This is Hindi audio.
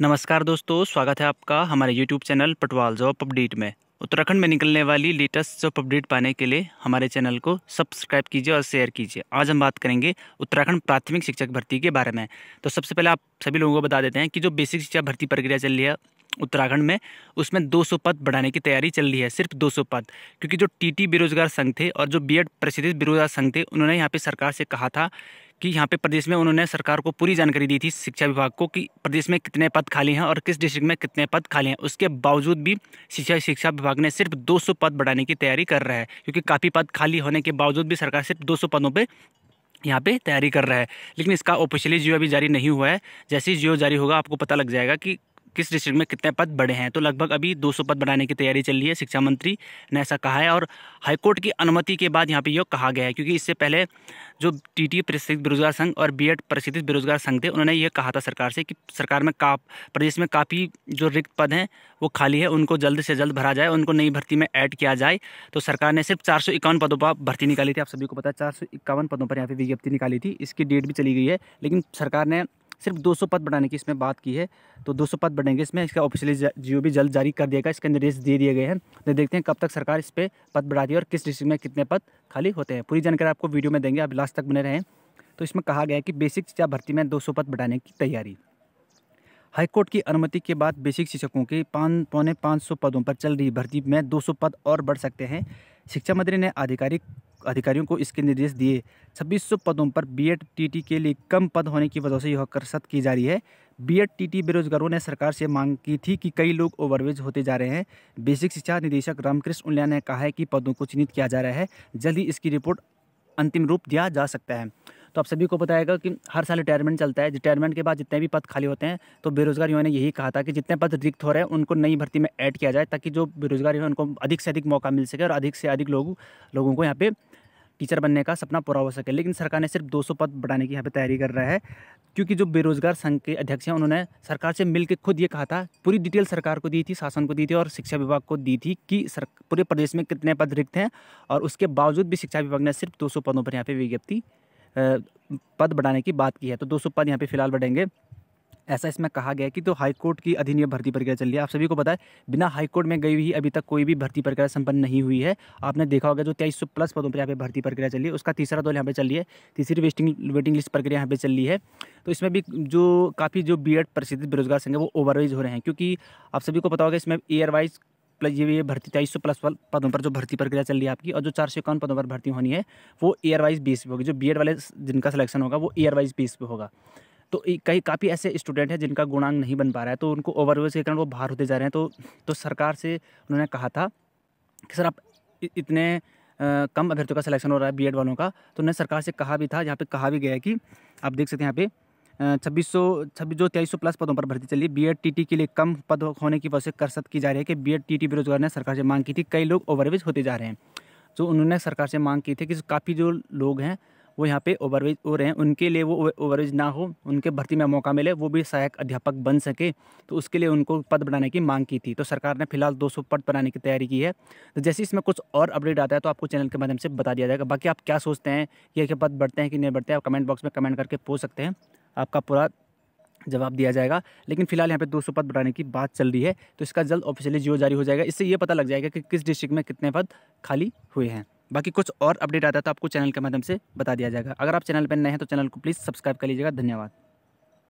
नमस्कार दोस्तों स्वागत है आपका हमारे YouTube channel Patwal job update में उत्तराखंड में निकलने वाली लेटेस्ट जॉब अपडेट पाने के लिए हमारे चैनल को सब्सक्राइब कीजिए और शेयर कीजिए आज हम बात करेंगे उत्तराखंड प्राथमिक शिक्षक भर्ती के बारे में तो सबसे पहले आप सभी लोगों को बता देते हैं कि जो बेसिक शिक्षा भर्ती प्रक्रिया चल रही है उत्तराखंड में उसमें 200 पद बढ़ाने की तैयारी चल रही है सिर्फ 200 पद क्योंकि जो टीटी बेरोजगार संघ थे और जो बीएड प्रसिद्ध बेरोजगार संघ थे उन्होंने यहाँ पे सरकार से कहा था कि यहाँ पे प्रदेश में उन्होंने सरकार को पूरी जानकारी दी थी शिक्षा विभाग को कि प्रदेश में कितने पद खाली हैं और किस डिस्ट्रिक्ट में कितने पद खाली हैं उसके बावजूद भी शिक्षा शिक्षा विभाग ने सिर्फ 200 पद बढ़ाने की तैयारी कर रहा है क्योंकि काफ़ी पद खाली होने के बावजूद भी सरकार सिर्फ 200 पदों पर यहाँ पे तैयारी कर रहा है लेकिन इसका ऑफिशियली जियो अभी जारी नहीं हुआ है जैसे ही जियो जारी होगा आपको पता लग जाएगा कि किस डिस्ट्रिक्ट में कितने पद बढ़े हैं तो लगभग अभी 200 पद बढ़ाने की तैयारी चल रही है शिक्षा मंत्री ने ऐसा कहा है और हाईकोर्ट की अनुमति के बाद यहाँ पे यह कहा गया है क्योंकि इससे पहले जो टी टी प्रशिक्षित बेरोजगार संघ और बी एड प्रशिक्षित बेरोजगार संघ थे उन्होंने ये कहा था सरकार से कि सरकार में का प्रदेश में काफ़ी जो रिक्त पद हैं वो खाली है उनको जल्द से जल्द भरा जाए उनको नई भर्ती में ऐड किया जाए तो सरकार ने सिर्फ चार पदों पर भर्ती निकाली थी आप सभी को पता है चार पदों पर यहाँ पर विज्ञप्ति निकाली थी इसकी डेट भी चली गई है लेकिन सरकार ने सिर्फ 200 पद बढ़ाने की इसमें बात की है तो 200 पद बढ़ेंगे इसमें इसका ऑफिशियली जीओ भी जल्द जारी कर दिया गया इसके निर्देश दे दिए गए हैं तो देखते हैं कब तक सरकार इस पर पद बढ़ाती है और किस डिस्ट्रिक्ट में कितने पद खाली होते हैं पूरी जानकारी आपको वीडियो में देंगे आप लास्ट तक बने रहें तो इसमें कहा गया कि बेसिक शिक्षा भर्ती में दो पद बढ़ाने की तैयारी हाईकोर्ट की अनुमति के बाद बेसिक शिक्षकों के पान पौने पाँच पदों पर चल रही भर्ती में दो पद और बढ़ सकते हैं शिक्षा मंत्री ने आधिकारिक अधिकारियों को इसके निर्देश दिए छब्बीस पदों पर बीएड टीटी के लिए कम पद होने की वजह से यह कसरत की जा रही है बीएड टीटी बेरोजगारों ने सरकार से मांग की थी कि कई लोग ओवरवेज होते जा रहे हैं बेसिक शिक्षा निदेशक रामकृष्ण उल्या ने कहा है कि पदों को चिन्हित किया जा रहा है जल्द ही इसकी रिपोर्ट अंतिम रूप दिया जा सकता है तो आप सभी को बताएगा कि हर साल रिटायरमेंट चलता है रिटायरमेंट के बाद जितने भी पद खाली होते हैं तो बेरोजगार युवा ने यही कहा था कि जितने पद रिक्त हो रहे हैं उनको नई भर्ती में ऐड किया जाए ताकि जो बेरोजगार युवा उनको अधिक से अधिक मौका मिल सके और अधिक से अधिक लोग लोगों को यहाँ पे टीचर बनने का सपना पूरा हो सके लेकिन सरकार ने सिर्फ 200 पद बढ़ाने की यहाँ पे तैयारी कर रहा है क्योंकि जो बेरोजगार संघ के अध्यक्ष हैं उन्होंने सरकार से मिलकर खुद ये कहा था पूरी डिटेल सरकार को दी थी शासन को दी थी और शिक्षा विभाग को दी थी कि सर पूरे प्रदेश में कितने पद रिक्त हैं और उसके बावजूद भी शिक्षा विभाग ने सिर्फ दो पदों पर यहाँ पर विज्ञप्ति पद बढ़ाने की बात की है तो दो पद यहाँ पर फिलहाल बढ़ेंगे ऐसा इसमें कहा गया कि तो हाईकोर्ट की अधीन यह भर्ती प्रक्रिया चल रही है आप सभी को पता है बिना हाईकोर्ट में गई हुई अभी तक कोई भी भर्ती प्रक्रिया संपन्न नहीं हुई है आपने देखा होगा जो तेईस प्लस पदों पर यहाँ पे भर्ती प्रक्रिया चल रही है उसका तीसरा दौर यहाँ पे चल रही है तीसरी वेस्टिंग वेटिंग लिस्ट प्रक्रिया यहाँ पे चल रही है तो इसमें भी जो काफ़ी जो बी प्रसिद्ध बेरोजगार संघ है वो ओवरवाइज हो रहे हैं क्योंकि आप सभी को पता होगा इसमें ईयर वाइज प्लस ये भर्ती तेईस सौ प्लस पदों पर जो भर्ती प्रक्रिया चल रही है आपकी और जो चार सौ इक्यावन पदों पर भर्ती होनी है वो ईयर वाइज बेस पे होगी जो बी वाले जिनका सिलेक्शन होगा वो ईयर वाइज बेस पे होगा तो कई काफ़ी ऐसे स्टूडेंट हैं जिनका गुणांग नहीं बन पा रहा है तो उनको ओवरवेज के कारण वो बाहर होते जा रहे हैं तो तो सरकार से उन्होंने कहा था कि सर आप इतने आ, कम अभ्यर्थियों का सिलेक्शन हो रहा है बी वालों का तो उन्होंने सरकार से कहा भी था यहाँ पर कहा भी गया कि आप देख सकते हैं यहाँ पे छब्बीस सौ छब्बीस जो तेईस सौ प्लस पदों पर भर्ती चली टी टी के लिए कम पद होने की वजह से करसत की जा रही है कि टी टी बेरोजगार ने सरकार से मांग की थी कई लोग ओवरवेज होते जा रहे हैं जो तो उन्होंने सरकार से मांग की थी कि काफ़ी जो लोग हैं वो यहाँ पे ओवरवेज हो रहे हैं उनके लिए वो ओवरवेज ना हो उनके भर्ती में मौका मिले वो भी सहायक अध्यापक बन सके तो उसके लिए उनको पद बढ़ाने की मांग की थी तो सरकार ने फिलहाल 200 पद बनाने की तैयारी की है तो जैसे इसमें कुछ और अपडेट आता है तो आपको चैनल के माध्यम से बता दिया जाएगा बाकी आप क्या सोचते हैं ये पद बढ़ते हैं कि नहीं बढ़ते हैं आप कमेंट बॉक्स में कमेंट करके पूछ सकते हैं आपका पूरा जवाब दिया जाएगा लेकिन फिलहाल यहाँ पे 200 पद बढ़ाने की बात चल रही है तो इसका जल्द ऑफिशियली जियो जारी हो जाएगा इससे ये पता लग जाएगा कि किस डिस्ट्रिक्ट में कितने पद खाली हुए हैं बाकी कुछ और अपडेट आता है तो आपको चैनल के माध्यम से बता दिया जाएगा अगर आप चैनल पर नए हैं तो चैनल को प्लीज़ सब्सक्राइब कर लीजिएगा धन्यवाद